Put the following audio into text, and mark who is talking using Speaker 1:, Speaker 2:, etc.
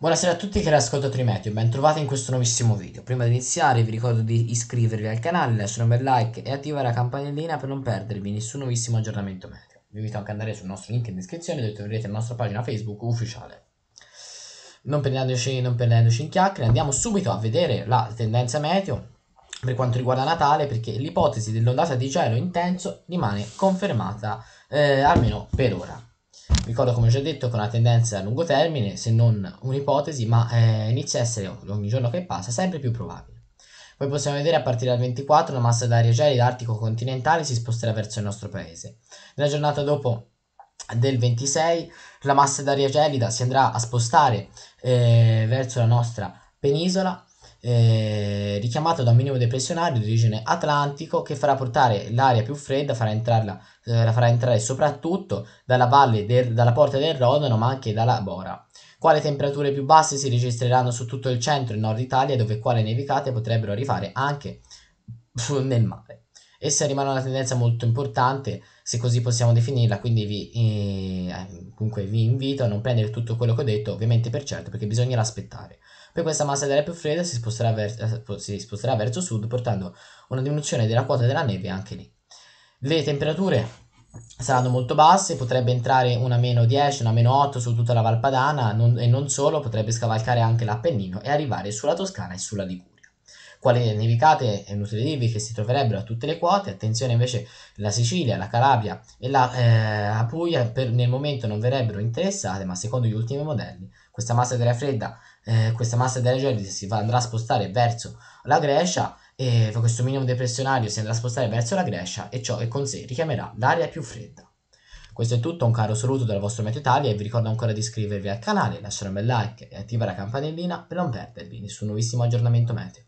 Speaker 1: Buonasera a tutti cari ascoltatori Meteo, bentrovati in questo nuovissimo video. Prima di iniziare vi ricordo di iscrivervi al canale, lasciare un bel like e attivare la campanellina per non perdervi nessun nuovissimo aggiornamento meteo. Vi invito anche ad andare sul nostro link in descrizione dove troverete la nostra pagina Facebook ufficiale. Non perdendoci, non perdendoci in chiacchiere, andiamo subito a vedere la tendenza meteo per quanto riguarda Natale perché l'ipotesi dell'ondata di gelo intenso rimane confermata eh, almeno per ora. Ricordo come ho già detto che è una tendenza a lungo termine, se non un'ipotesi, ma eh, inizia a essere ogni giorno che passa sempre più probabile. Poi possiamo vedere a partire dal 24 una massa d'aria gelida artico-continentale si sposterà verso il nostro paese. Nella giornata dopo del 26 la massa d'aria gelida si andrà a spostare eh, verso la nostra penisola eh, richiamato da un minimo depressionario di origine atlantico che farà portare l'aria più fredda, farà entrarla, eh, la farà entrare soprattutto dalla valle del, dalla porta del Rodano ma anche dalla Bora. Qua temperature più basse si registreranno su tutto il centro e nord Italia dove quale nevicate potrebbero arrivare anche nel mare. Essa rimane una tendenza molto importante, se così possiamo definirla, quindi vi, eh, comunque vi invito a non prendere tutto quello che ho detto, ovviamente per certo, perché bisognerà aspettare. Poi questa massa d'aria più fredda si sposterà, ver- eh, si sposterà verso sud, portando una diminuzione della quota della neve anche lì. Le temperature saranno molto basse, potrebbe entrare una meno 10, una meno 8 su tutta la Valpadana non, e non solo, potrebbe scavalcare anche l'Appennino e arrivare sulla Toscana e sulla Liguria quali nevicate è eh, inutile dirvi che si troverebbero a tutte le quote, attenzione invece la Sicilia, la Calabria e la eh, Puglia per, nel momento non verrebbero interessate, ma secondo gli ultimi modelli questa massa d'aria fredda, eh, questa massa d'aria gelida si andrà a spostare verso la Grecia e questo minimo depressionario si andrà a spostare verso la Grecia e ciò che con sé richiamerà l'aria più fredda. Questo è tutto, un caro saluto dal vostro Meteo Italia e vi ricordo ancora di iscrivervi al canale, lasciare un bel like e attivare la campanellina per non perdervi nessun nuovissimo aggiornamento meteo.